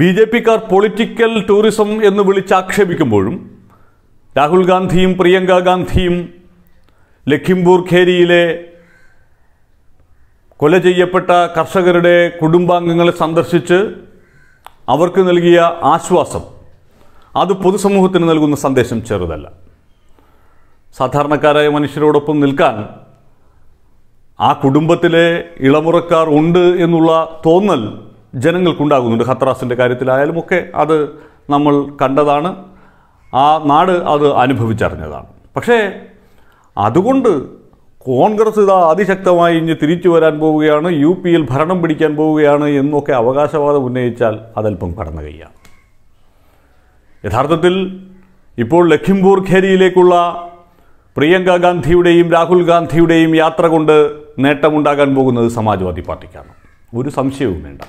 B J പിക്കാർ political tourism എന്ന് വിളിച്ചാക്ഷേപിക്കുമ്പോഴും രാഹുൽ ഗാന്ധിയും പ്രിയങ്ക ഗാന്ധിയും ലഖിംപൂർ ഖേരിയിലെ കൊല ചെയ്യപ്പെട്ട കർഷകരുടെ കുടുംബാംഗങ്ങളെ സന്ദർശിച്ച് അവർക്ക് നൽകിയ ആശ്വാസം അത് പൊതുസമൂഹത്തിന് നൽകുന്ന സന്ദേശം ചെറുതല്ല സാധാരണക്കാരായ മനുഷ്യരോടൊപ്പം നിൽക്കാൻ ആ കുടുംബത്തിലെ ഇളമുറക്കാർ ഉണ്ട് എന്നുള്ള തോന്നൽ ജനങ്ങൾക്കുണ്ടാകുന്നുണ്ട് ഹത്രാസിൻ്റെ കാര്യത്തിലായാലും ഒക്കെ അത് നമ്മൾ കണ്ടതാണ് ആ നാട് അത് അനുഭവിച്ചറിഞ്ഞതാണ് പക്ഷേ അതുകൊണ്ട് കോൺഗ്രസ് ഇതാ അതിശക്തമായി ഇനി തിരിച്ചു വരാൻ പോവുകയാണ് യു പിയിൽ ഭരണം പിടിക്കാൻ പോവുകയാണ് എന്നൊക്കെ അവകാശവാദം ഉന്നയിച്ചാൽ അതല്പം പടന്ന കൈയാണ് യഥാർത്ഥത്തിൽ ഇപ്പോൾ ലഖിംപൂർ ഖേരിയിലേക്കുള്ള പ്രിയങ്ക ഗാന്ധിയുടെയും രാഹുൽ ഗാന്ധിയുടെയും യാത്ര കൊണ്ട് നേട്ടമുണ്ടാകാൻ പോകുന്നത് സമാജ്വാദി പാർട്ടിക്കാണ് ഒരു സംശയവും വേണ്ട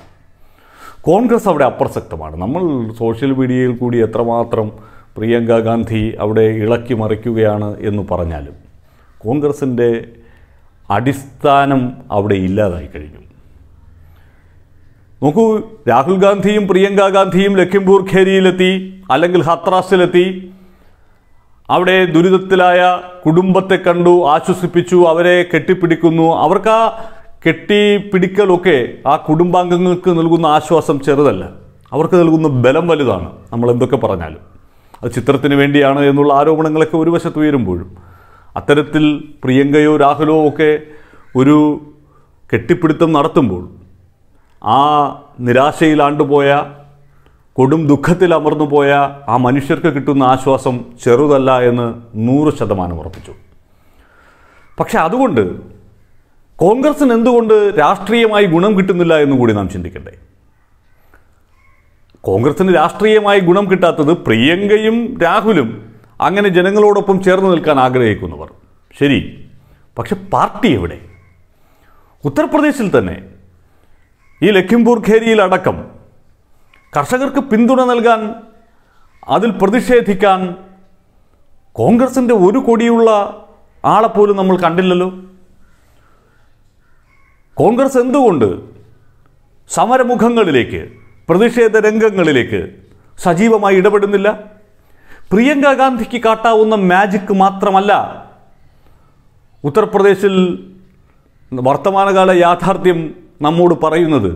കോൺഗ്രസ് അവിടെ അപ്രസക്തമാണ് നമ്മൾ സോഷ്യൽ മീഡിയയിൽ കൂടി എത്രമാത്രം പ്രിയങ്ക ഗാന്ധി അവിടെ ഇളക്കി മറിക്കുകയാണ് എന്ന് പറഞ്ഞാലും കോൺഗ്രസിൻ്റെ അടിസ്ഥാനം അവിടെ ഇല്ലാതായി കഴിഞ്ഞു നോക്കൂ രാഹുൽ ഗാന്ധിയും പ്രിയങ്ക ഗാന്ധിയും ലഖിംപൂർ ഖേരിയിലെത്തി അല്ലെങ്കിൽ ഹത്രാസിലെത്തി അവിടെ ദുരിതത്തിലായ കുടുംബത്തെ കണ്ടു ആശ്വസിപ്പിച്ചു അവരെ കെട്ടിപ്പിടിക്കുന്നു അവർക്ക് ആ കെട്ടിപ്പിടിക്കലൊക്കെ ആ കുടുംബാംഗങ്ങൾക്ക് നൽകുന്ന ആശ്വാസം ചെറുതല്ല അവർക്ക് നൽകുന്ന ബലം വലുതാണ് നമ്മൾ എന്തൊക്കെ പറഞ്ഞാലും അത് ചിത്രത്തിന് വേണ്ടിയാണ് എന്നുള്ള ആരോപണങ്ങളൊക്കെ ഒരു വശത്ത് ഉയരുമ്പോഴും അത്തരത്തിൽ പ്രിയങ്കയോ രാഹുലോ ഒക്കെ ഒരു കെട്ടിപ്പിടുത്തം നടത്തുമ്പോൾ ആ നിരാശയിലാണ്ടുപോയ കൊടും ദുഃഖത്തിൽ അമർന്നു പോയ ആ മനുഷ്യർക്ക് കിട്ടുന്ന ആശ്വാസം ചെറുതല്ല എന്ന് നൂറ് ശതമാനം ഉറപ്പിച്ചു പക്ഷെ അതുകൊണ്ട് കോൺഗ്രസിന് എന്തുകൊണ്ട് രാഷ്ട്രീയമായി ഗുണം കിട്ടുന്നില്ല എന്ന് കൂടി നാം ചിന്തിക്കണ്ടേ കോൺഗ്രസിന് രാഷ്ട്രീയമായി ഗുണം കിട്ടാത്തത് പ്രിയങ്കയും രാഹുലും അങ്ങനെ ജനങ്ങളോടൊപ്പം ചേർന്ന് നിൽക്കാൻ ആഗ്രഹിക്കുന്നവർ ശരി പക്ഷെ പാർട്ടി എവിടെ ഉത്തർപ്രദേശിൽ തന്നെ ഈ ലഖിംപൂർ ഖേരിയിലടക്കം അടക്കം കർഷകർക്ക് പിന്തുണ നൽകാൻ അതിൽ പ്രതിഷേധിക്കാൻ കോൺഗ്രസിൻ്റെ ഒരു കൊടിയുള്ള ആളെപ്പോലും നമ്മൾ കണ്ടില്ലല്ലോ കോൺഗ്രസ് എന്തുകൊണ്ട് സമരമുഖങ്ങളിലേക്ക് പ്രതിഷേധ രംഗങ്ങളിലേക്ക് സജീവമായി ഇടപെടുന്നില്ല പ്രിയങ്ക ഗാന്ധിക്ക് കാട്ടാവുന്ന മാജിക് മാത്രമല്ല ഉത്തർപ്രദേശിൽ വർത്തമാനകാല യാഥാർത്ഥ്യം നമ്മോട് പറയുന്നത്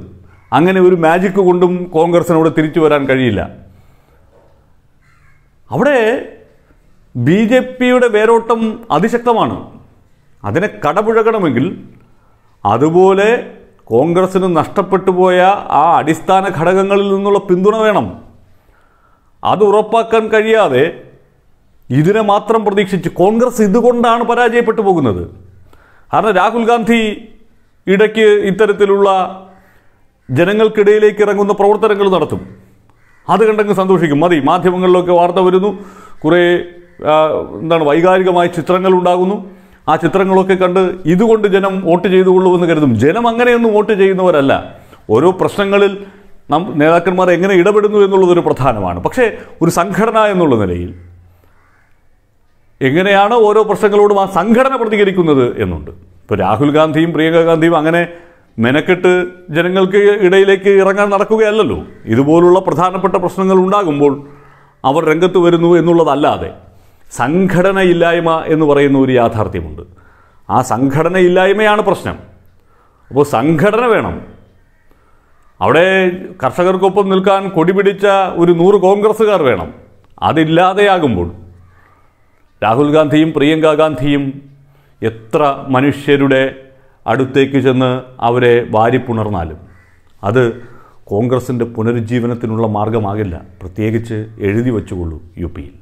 അങ്ങനെ ഒരു മാജിക് കൊണ്ടും കോൺഗ്രസിനോട് തിരിച്ചു വരാൻ കഴിയില്ല അവിടെ ബി ജെ പിയുടെ വേരോട്ടം അതിശക്തമാണ് അതിനെ കടപുഴകണമെങ്കിൽ അതുപോലെ കോൺഗ്രസ്സിന് നഷ്ടപ്പെട്ടു പോയ ആ അടിസ്ഥാന ഘടകങ്ങളിൽ നിന്നുള്ള പിന്തുണ വേണം അത് ഉറപ്പാക്കാൻ കഴിയാതെ ഇതിനെ മാത്രം പ്രതീക്ഷിച്ച് കോൺഗ്രസ് ഇതുകൊണ്ടാണ് പരാജയപ്പെട്ടു പോകുന്നത് കാരണം രാഹുൽ ഗാന്ധി ഇടയ്ക്ക് ഇത്തരത്തിലുള്ള ജനങ്ങൾക്കിടയിലേക്ക് ഇറങ്ങുന്ന പ്രവർത്തനങ്ങൾ നടത്തും അത് കണ്ടങ്ങ് സന്തോഷിക്കും മതി മാധ്യമങ്ങളിലൊക്കെ വാർത്ത വരുന്നു കുറേ എന്താണ് വൈകാരികമായ ചിത്രങ്ങൾ ഉണ്ടാകുന്നു ആ ചിത്രങ്ങളൊക്കെ കണ്ട് ഇതുകൊണ്ട് ജനം വോട്ട് എന്ന് കരുതും ജനം അങ്ങനെയൊന്നും വോട്ട് ചെയ്യുന്നവരല്ല ഓരോ പ്രശ്നങ്ങളിൽ നാം നേതാക്കന്മാർ എങ്ങനെ ഇടപെടുന്നു എന്നുള്ളതൊരു പ്രധാനമാണ് പക്ഷേ ഒരു സംഘടന എന്നുള്ള നിലയിൽ എങ്ങനെയാണ് ഓരോ പ്രശ്നങ്ങളോടും ആ സംഘടന പ്രതികരിക്കുന്നത് എന്നുണ്ട് ഇപ്പോൾ രാഹുൽ ഗാന്ധിയും പ്രിയങ്ക ഗാന്ധിയും അങ്ങനെ മെനക്കെട്ട് ജനങ്ങൾക്ക് ഇടയിലേക്ക് ഇറങ്ങാൻ നടക്കുകയല്ലല്ലോ ഇതുപോലുള്ള പ്രധാനപ്പെട്ട പ്രശ്നങ്ങൾ ഉണ്ടാകുമ്പോൾ അവർ രംഗത്ത് വരുന്നു എന്നുള്ളതല്ലാതെ സംഘടനയില്ലായ്മ എന്ന് പറയുന്ന ഒരു യാഥാർത്ഥ്യമുണ്ട് ആ സംഘടനയില്ലായ്മയാണ് പ്രശ്നം അപ്പോൾ സംഘടന വേണം അവിടെ കർഷകർക്കൊപ്പം നിൽക്കാൻ കൊടിപിടിച്ച ഒരു നൂറ് കോൺഗ്രസ്സുകാർ വേണം അതില്ലാതെയാകുമ്പോൾ രാഹുൽ ഗാന്ധിയും പ്രിയങ്ക ഗാന്ധിയും എത്ര മനുഷ്യരുടെ അടുത്തേക്ക് ചെന്ന് അവരെ വാരിപ്പുണർന്നാലും അത് കോൺഗ്രസിൻ്റെ പുനരുജ്ജീവനത്തിനുള്ള മാർഗമാകില്ല പ്രത്യേകിച്ച് എഴുതി വച്ചുകൊള്ളൂ യു പിയിൽ